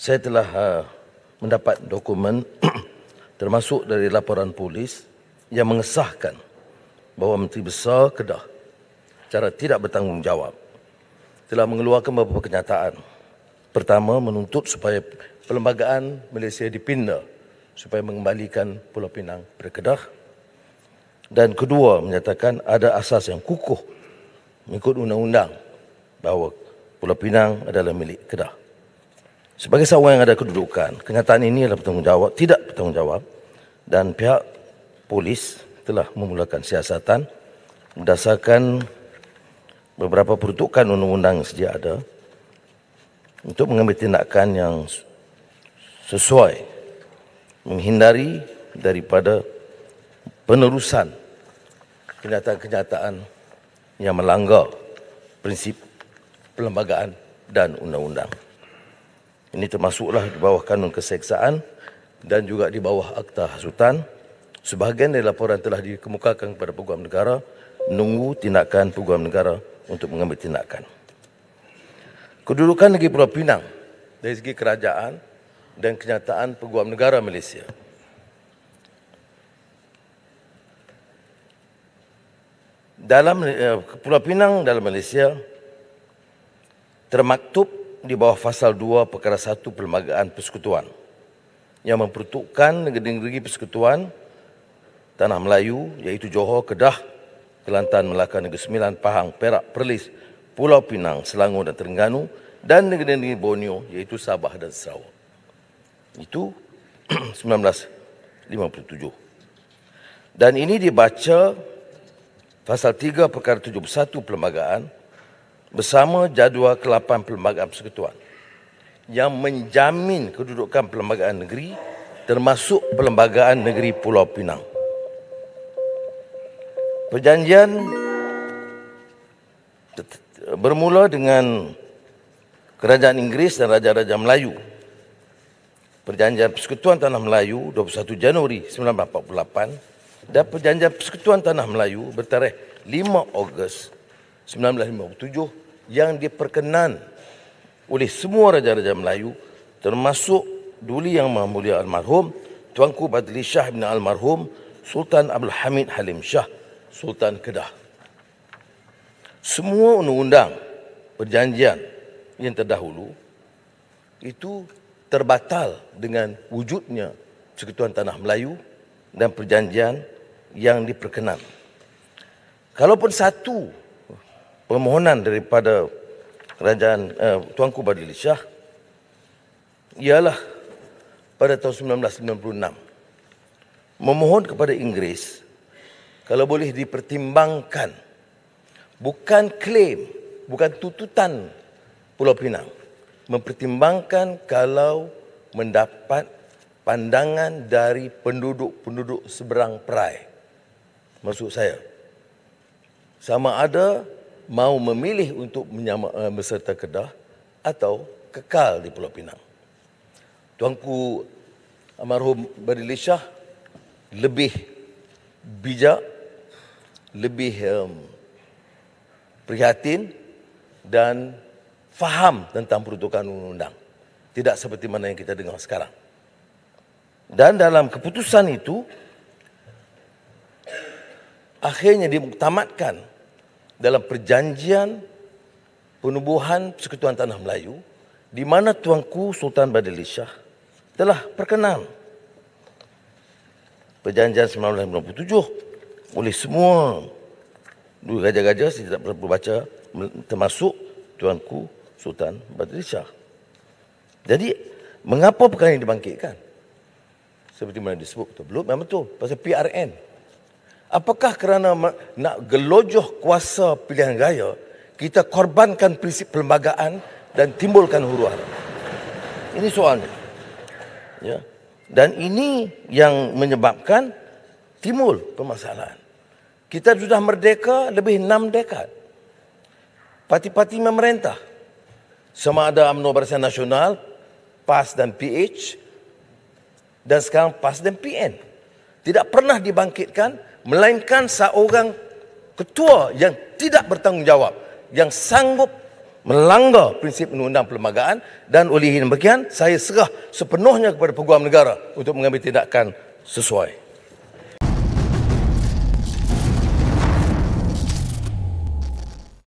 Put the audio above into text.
saya telah uh, mendapat dokumen termasuk dari laporan polis yang mengesahkan bahawa Menteri Besar Kedah cara tidak bertanggungjawab telah mengeluarkan beberapa kenyataan. Pertama, menuntut supaya perlembagaan Malaysia dipinda supaya mengembalikan Pulau Pinang kepada Kedah. Dan kedua, menyatakan ada asas yang kukuh mengikut undang-undang bahawa Pulau Pinang adalah milik Kedah. Sebagai seorang yang ada kedudukan, kenyataan ini adalah bertanggungjawab, tidak bertanggungjawab dan pihak polis telah memulakan siasatan berdasarkan beberapa peruntukan undang-undang yang sedia ada untuk mengambil tindakan yang sesuai menghindari daripada penerusan kenyataan-kenyataan yang melanggar prinsip perlembagaan dan undang-undang. Ini termasuklah di bawah kanun keseksaan dan juga di bawah akta hasutan. Sebahagian dari laporan telah dikemukakan kepada Peguam Negara menunggu tindakan Peguam Negara untuk mengambil tindakan. Kedudukan Negeri Pulau Pinang dari segi kerajaan dan kenyataan Peguam Negara Malaysia. Dalam eh, Pulau Pinang dalam Malaysia termaktub di bawah fasal 2 perkara 1 perlembagaan persekutuan yang memperuntukkan negeri-negeri persekutuan tanah Melayu iaitu Johor, Kedah, Kelantan, Melaka, Negeri Sembilan, Pahang, Perak, Perlis, Pulau Pinang, Selangor dan Terengganu dan negeri-negeri Borneo iaitu Sabah dan Sarawak. Itu 1957. Dan ini dibaca Fasal 3 Perkara 71 Perlembagaan bersama jadual ke-8 Perlembagaan Persekutuan yang menjamin kedudukan Perlembagaan Negeri termasuk Perlembagaan Negeri Pulau Pinang. Perjanjian bermula dengan Kerajaan Inggeris dan Raja-Raja Melayu. Perjanjian Persekutuan Tanah Melayu 21 Januari 1948 dan Perjanjian Persekutuan Tanah Melayu bertarikh 5 Ogos 1949. 1957 yang diperkenan oleh semua raja-raja Melayu termasuk Duli Yang Maha Mulia Almarhum Tuanku Badli Shah bin Almarhum Sultan Abdul Hamid Halim Shah Sultan Kedah. Semua undang-undang perjanjian yang terdahulu itu terbatal dengan wujudnya Sekutuan Tanah Melayu dan perjanjian yang diperkenan. Kalaupun satu permohonan daripada kerajaan uh, Tuanku Badil Shah ialah pada tahun 1996 memohon kepada Inggeris kalau boleh dipertimbangkan bukan klaim bukan tututan Pulau Pinang mempertimbangkan kalau mendapat pandangan dari penduduk-penduduk seberang perai maksud saya sama ada mau memilih untuk menyama, uh, eh, berserta Kedah atau kekal di Pulau Pinang. Tuanku Amarhum Badil Shah lebih bijak, lebih um, prihatin dan faham tentang peruntukan undang-undang. Tidak seperti mana yang kita dengar sekarang. Dan dalam keputusan itu, akhirnya dimuktamadkan dalam perjanjian penubuhan persekutuan tanah Melayu di mana tuanku Sultan Badali Shah telah perkenan perjanjian 1997 oleh semua dua gajah-gajah saya tidak pernah baca termasuk tuanku Sultan Badri Shah. Jadi mengapa perkara ini dibangkitkan? Seperti mana disebut betul belum memang betul pasal PRN Apakah kerana nak gelojoh kuasa pilihan raya, kita korbankan prinsip perlembagaan dan timbulkan huru hara? Ini soalnya. Ya. Dan ini yang menyebabkan timbul permasalahan. Kita sudah merdeka lebih enam dekad. Parti-parti memerintah. Sama ada UMNO Barisan Nasional, PAS dan PH. Dan sekarang PAS dan PN. Tidak pernah dibangkitkan melainkan seorang ketua yang tidak bertanggungjawab yang sanggup melanggar prinsip undang-undang perlembagaan dan oleh ini demikian saya serah sepenuhnya kepada peguam negara untuk mengambil tindakan sesuai